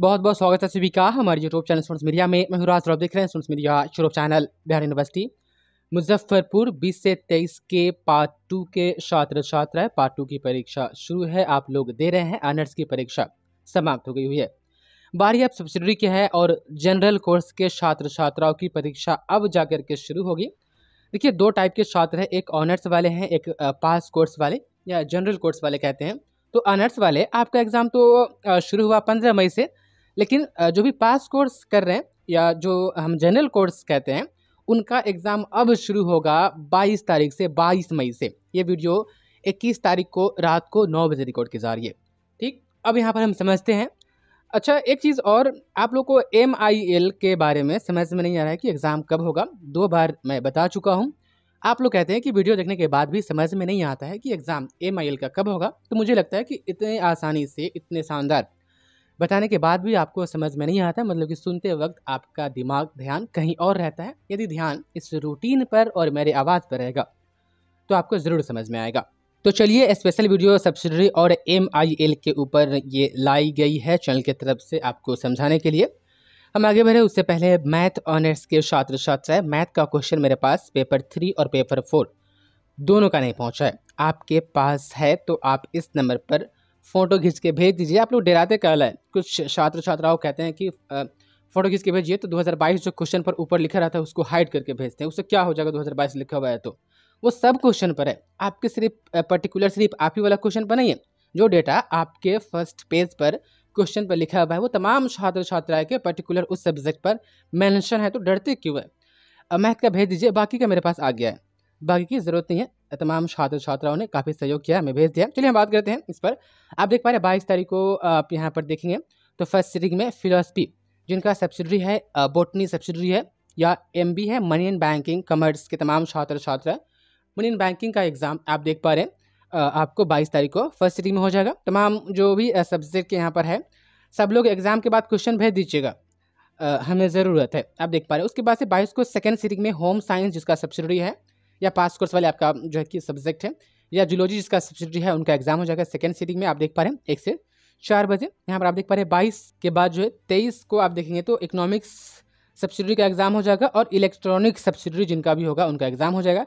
बहुत बहुत स्वागत है सभी का हमारे यूट्यूब चैनल सोनस मीडिया में मैं हुराज आप देख रहे हैं Sonas media YouTube channel Bihar university Muzaffarpur 20 से 23 के पार्ट टू के छात्र छात्रा पार्ट टू की परीक्षा शुरू है आप लोग दे रहे हैं आनर्स की परीक्षा समाप्त हो गई हुई है बारी अब सब्सिडरी की है और जनरल कोर्स के छात्र छात्राओं की परीक्षा अब जा के शुरू होगी देखिए दो टाइप के छात्र हैं एक ऑनर्स वाले हैं एक पास कोर्स वाले या जनरल कोर्स वाले कहते हैं तो ऑनर्स वाले आपका एग्ज़ाम तो शुरू हुआ पंद्रह मई से लेकिन जो भी पास कोर्स कर रहे हैं या जो हम जनरल कोर्स कहते हैं उनका एग्ज़ाम अब शुरू होगा 22 तारीख से 22 मई से ये वीडियो 21 तारीख को रात को 9 बजे रिकॉर्ड की जा रही है ठीक अब यहाँ पर हम समझते हैं अच्छा एक चीज़ और आप लोग को एम के बारे में समझ में नहीं आ रहा है कि एग्ज़ाम कब होगा दो बार मैं बता चुका हूँ आप लोग कहते हैं कि वीडियो देखने के बाद भी समझ में नहीं आता है कि एग्ज़ाम एम का कब होगा तो मुझे लगता है कि इतने आसानी से इतने शानदार बताने के बाद भी आपको समझ में नहीं आता मतलब कि सुनते वक्त आपका दिमाग ध्यान कहीं और रहता है यदि ध्यान इस रूटीन पर और मेरे आवाज़ पर रहेगा तो आपको ज़रूर समझ में आएगा तो चलिए स्पेशल वीडियो सब्सिडरी और एम आई एल के ऊपर ये लाई गई है चैनल की तरफ से आपको समझाने के लिए हम आगे बढ़े उससे पहले मैथ ऑनर्स के छात्र छात्राएं मैथ का क्वेश्चन मेरे पास पेपर थ्री और पेपर फोर दोनों का नहीं पहुंचा है आपके पास है तो आप इस नंबर पर फ़ोटो खींच के भेज दीजिए आप लोग डराते कल है कुछ छात्र छात्राओं कहते हैं कि फ़ोटो खींच के भेजिए तो 2022 जो क्वेश्चन पर ऊपर लिखा रहता है उसको हाइड करके भेजते हैं उससे क्या हो जाएगा 2022 लिखा हुआ है तो वो सब क्वेश्चन पर है आपके सिर्फ पर्टिकुलर सिर्फ आप ही वाला क्वेश्चन पर नहीं है जो डेटा आपके फर्स्ट पेज पर क्वेश्चन पर लिखा हुआ है वो तमाम छात्र छात्राएं के पर्टिकुलर उस सब्जेक्ट पर मैंशन है तो डरते क्यों है मैथ का भेज दीजिए बाकी का मेरे पास आ गया है बाकी की ज़रूरत नहीं है तमाम छात्र छात्राओं ने काफ़ी सहयोग किया हमें भेज दिया चलिए हम बात करते हैं इस पर आप देख पा रहे हैं बाईस तारीख को आप यहाँ पर देखेंगे तो फर्स्ट सीटिंग में फिलोसफी जिनका सब्सिडरी है बोटनी सब्सिडरी है या एम है मनी एंड बैंकिंग कमर्स के तमाम छात्र छात्रा मनी एंड बैंकिंग का एग्ज़ाम आप देख पा रहे हैं आपको 22 तारीख को फर्स्ट सीटिंग में हो जाएगा तमाम जो भी सब्जेक्ट के यहाँ पर है सब लोग एग्ज़ाम के बाद क्वेश्चन भेज दीजिएगा हमें ज़रूरत है आप देख पा रहे हैं उसके बाद से बाईस को सेकेंड सीटिंग में होम साइंस जिसका सब्सिडरी है या पास कोर्स वाले आपका जो है कि सब्जेक्ट है या जुलॉजी जिसका सब्सिडी है उनका एग्जाम हो जाएगा सेकेंड सीटिंग में आप देख पा रहे हैं एक से चार बजे यहाँ पर आप देख पा रहे हैं बाईस के बाद जो है तेईस को आप देखेंगे तो इकोनॉमिक्स सब्सिडी का एग्जाम हो जाएगा और इलेक्ट्रॉनिक सब्सिडी जिनका भी होगा उनका एग्जाम हो जाएगा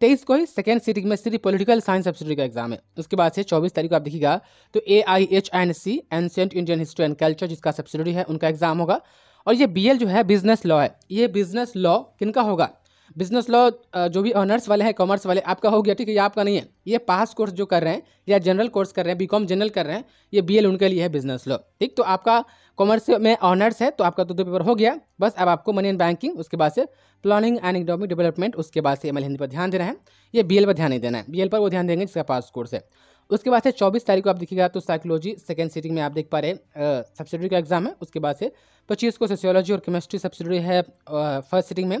तेईस को ही सेकेंड सीटिंग में सिर्फ पॉलिटिकल साइंस सब्सिडी का एग्जाम है उसके बाद से चौबीस तारीख को आप देखिएगा तो A I H N C ancient Indian history and culture जिसका सब्सिडी है उनका एग्जाम होगा और ये बी एल जो है बिजनेस लॉ है ये बिजनेस लॉ किनका होगा बिजनेस लॉ जो भी ऑनर्स वाले हैं कॉमर्स वाले आपका हो गया ठीक है ये आपका नहीं है ये पास कोर्स जो कर रहे हैं या जनरल कोर्स कर रहे हैं बीकॉम जनरल कर रहे हैं ये बीएल उनके लिए है बिजनेस लॉ ठीक तो आपका कॉमर्स में ऑनर्स है तो आपका तो दो पेपर हो गया बस अब आपको मनी एंड बैंकिंग उसके बाद से प्लानिंग एंड इकोनॉमिक डेवलपमेंट उसके बाद से एम हिंदी पर ध्यान देना है ये बी पर ध्यान नहीं देना है बी पर वो ध्यान देंगे जिसका पास कोर्स है उसके बाद से चौबीस तारीख को आप देखिएगा तो साइकोलॉजी सेकेंड सीटिंग में आप देख पा रहे हैं सब्सिडरी का एग्जाम है उसके बाद से पच्चीस को सोशियोलॉजी और केमिस्ट्री सब्सिडरी है फर्स्ट सीटिंग में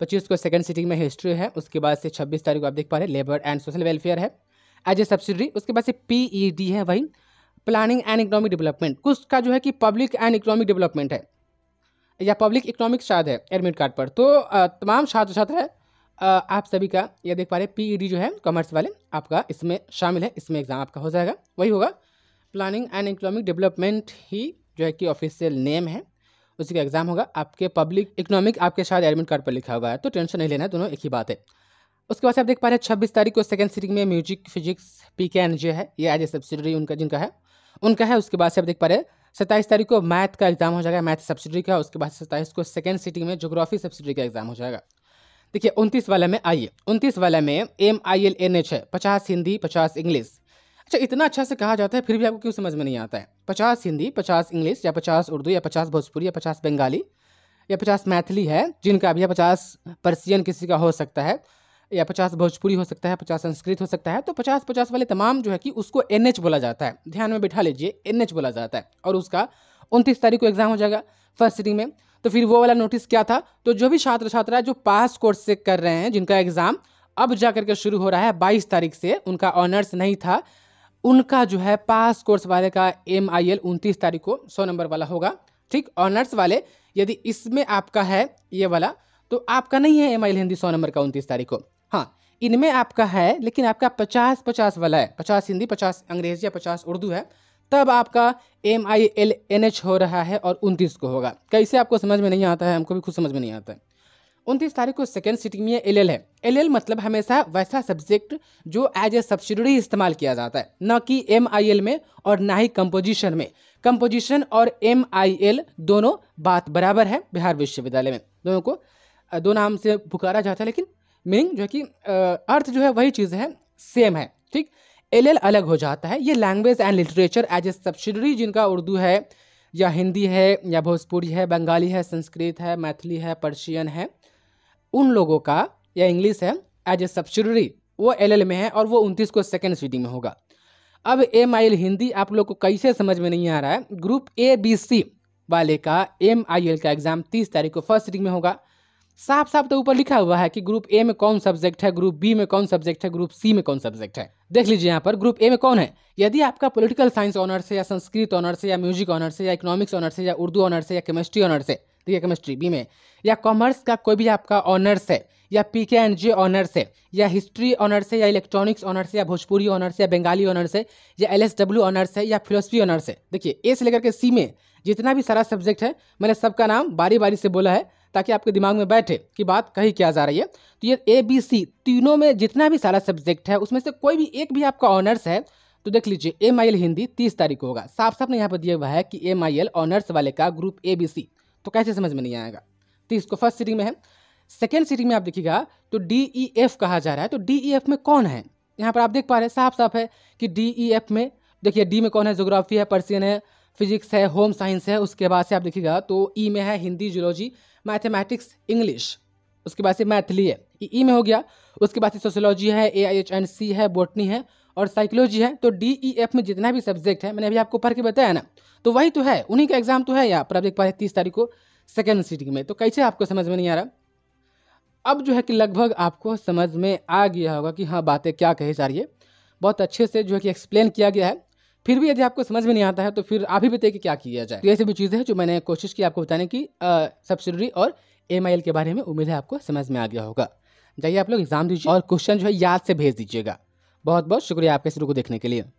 पच्चीस को सेकंड सिटिंग में हिस्ट्री है उसके बाद से छब्बीस तारीख को आप देख पा रहे हैं लेबर एंड सोशल वेलफेयर है एज ए सब्सिडरी उसके बाद से पीईडी e है वही प्लानिंग एंड इकोनॉमिक डेवलपमेंट कुछ का जो है कि पब्लिक एंड इकोनॉमिक डेवलपमेंट है या पब्लिक इकोनॉमिक शायद है एडमिट कार्ड पर तो तमाम छात्र छात्र आप सभी का यह देख पा रहे हैं पी e जो है कॉमर्स वाले आपका इसमें शामिल है इसमें एग्ज़ाम आपका हो जाएगा वही होगा प्लानिंग एंड इकोनॉमिक डेवलपमेंट ही जो है कि ऑफिशियल नेम है उसी का एग्ज़ाम होगा आपके पब्लिक इकोनॉमिक आपके शायद एडमिट कार्ड पर लिखा हुआ है तो टेंशन नहीं लेना है दोनों एक ही बात है उसके बाद से आप देख पा रहे हैं छब्बीस तारीख को सेकेंड सीरीज में music physics P K N J है ये एज ए सब्सिडरी उनका जिनका है उनका है उसके बाद से आप देख पा रहे हैं सत्ताईस तारीख को मैथ का एग्जाम हो जाएगा मैथ सब्सिडरी का उसके बाद सत्ताईस को सेकेंड सीटिंग में जोग्राफी सब्सिडरी का एग्जाम हो जाएगा देखिए उनतीस वाला में आइए उनतीस वाला में M I L N H है पचास हिंदी पचास इंग्लिश अच्छा इतना अच्छा से कहा जाता है फिर भी आपको क्यों समझ में नहीं आता है पचास हिंदी पचास इंग्लिश या पचास उर्दू या पचास भोजपुरी या पचास बंगाली या पचास मैथिली है जिनका भी या पचास पर्सियन किसी का हो सकता है या पचास भोजपुरी हो सकता है पचास संस्कृत हो सकता है तो पचास पचास वाले तमाम जो है कि उसको एन बोला जाता है ध्यान में बैठा लीजिए एन बोला जाता है और उसका उनतीस तारीख को एग्ज़ाम हो जाएगा फर्स्ट सिटिंग में तो फिर वो वाला नोटिस क्या था तो जो भी छात्र छात्रा जो पास कोर्स से कर रहे हैं जिनका एग्ज़ाम अब जा करके शुरू हो रहा है बाईस तारीख से उनका ऑनर्स नहीं था उनका जो है पास कोर्स वाले का एम आई एल उनतीस तारीख को सौ नंबर वाला होगा ठीक ऑनर्स वाले यदि इसमें आपका है ये वाला तो आपका नहीं है एम आई एल हिंदी सौ नंबर का उनतीस तारीख को हाँ इनमें आपका है लेकिन आपका पचास पचास वाला है पचास हिंदी पचास अंग्रेजी या पचास उर्दू है तब आपका M I L N H हो रहा है और उनतीस को होगा कैसे आपको समझ में नहीं आता है हमको भी खुद समझ में नहीं आता है उनतीस तारीख को सेकेंड सिटिंग में एल एल है एल मतलब हमेशा वैसा सब्जेक्ट जो एज ए सब्सिडरी इस्तेमाल किया जाता है ना कि एम आई एल में और ना ही कंपोजिशन में कंपोजिशन और एम आई एल दोनों बात बराबर है बिहार विश्वविद्यालय में दोनों को दो नाम से पुकारा जाता है लेकिन मीनिंग जो है कि अर्थ जो है वही चीज़ है सेम है ठीक एल एल अलग हो जाता है ये language and literature as a subsidiary जिनका उर्दू है या हिंदी है या भोजपुरी है बंगाली है संस्कृत है मैथिली है पर्शियन है उन लोगों का या इंग्लिश है एज ए सब्सिडरी वो एल में है और वो उनतीस को सेकेंड स्वीडिंग में होगा अब एम आई एल हिंदी आप लोग को कैसे समझ में नहीं आ रहा है ग्रुप ए बी सी वाले का एम आई एल का एग्ज़ाम तीस तारीख को फर्स्ट सीटिंग में होगा साफ साफ तो ऊपर लिखा हुआ है कि ग्रुप ए में कौन सब्जेक्ट है ग्रुप बी में कौन सब्जेक्ट है ग्रुप सी में कौन सब्जेक्ट है देख लीजिए यहाँ पर ग्रुप ए में कौन है यदि आपका पॉलिटिकल साइंस ऑनर्स है या संस्कृत ऑनर्स है या म्यूजिक ऑनर्स है या इकोनॉमिक्स ऑनर्स है या उर्दू ऑनर्स है या केमिस्ट्री ऑनर्स है ठीक है केमिस्ट्री बी में या कॉमर्स का कोई भी आपका ऑनर्स है या पी के एंड जे ऑनर्स है या हिस्ट्री ऑनर्स है या इलेक्ट्रॉनिक्स ऑनर्स है या भोजपुरी ऑनर्स या बंगाली ऑनर्स है या एल एस डब्ल्यू ऑनर्स है या फिलोसफी ऑनर्स है देखिए ए से लेकर के सी में जितना भी सारा सब्जेक्ट है मैंने सबका नाम बारी बारी से बोला है ताकि आपके दिमाग में बैठे कि बात कही क्या जा रही है तो ये ए बी सी तीनों में जितना भी सारा सब्जेक्ट है उसमें से कोई भी एक भी आपका ऑनर्स है तो देख लीजिए एम आई एल हिंदी तीस तारीख को होगा साफ साफ ने यहाँ पर दिया हुआ है कि एम आई एल ऑनर्स वाले का ग्रुप ए बी सी तो कैसे समझ में नहीं आएगा तो इसको फर्स्ट सीटिंग में है सेकेंड सीटिंग में आप देखिएगा तो डी ई एफ कहा जा रहा है तो डी ई एफ में कौन है यहाँ पर आप देख पा रहे हैं साफ साफ है कि डी ई एफ में देखिए डी में कौन है जोग्राफी है पर्सियन है फिजिक्स है होम साइंस है उसके बाद से आप देखिएगा तो ई e में है हिंदी जूलॉजी मैथमेटिक्स इंग्लिश उसके बाद से मैथली है ई e में हो गया उसके बाद से सोशोलॉजी है ए आई एच एंड सी है बोटनी है और साइकोलॉजी है तो डी ई एफ में जितना भी सब्जेक्ट है मैंने अभी आपको पढ़ के बताया ना तो वही तो है उन्हीं का एग्जाम तो है यहाँ पर आप देख पा रहे हैं तीस तारीख को सेकेंड सीटिंग में तो कैसे आपको समझ में नहीं आ रहा अब जो है कि लगभग आपको समझ में आ गया होगा कि हाँ बातें क्या कही जा रही है बहुत अच्छे से जो है कि एक्सप्लेन किया गया है फिर भी यदि आपको समझ में नहीं आता है तो फिर आप ही बताइए कि क्या किया जाए तो ऐसी भी चीज़ें हैं जो मैंने कोशिश की आपको बताने की सब्सिडरी और एम के बारे में उम्मीद है आपको समझ में आ गया होगा जाइए आप लोग एग्जाम दीजिए और क्वेश्चन जो है याद से भेज दीजिएगा बहुत बहुत शुक्रिया आपके शुरू को देखने के लिए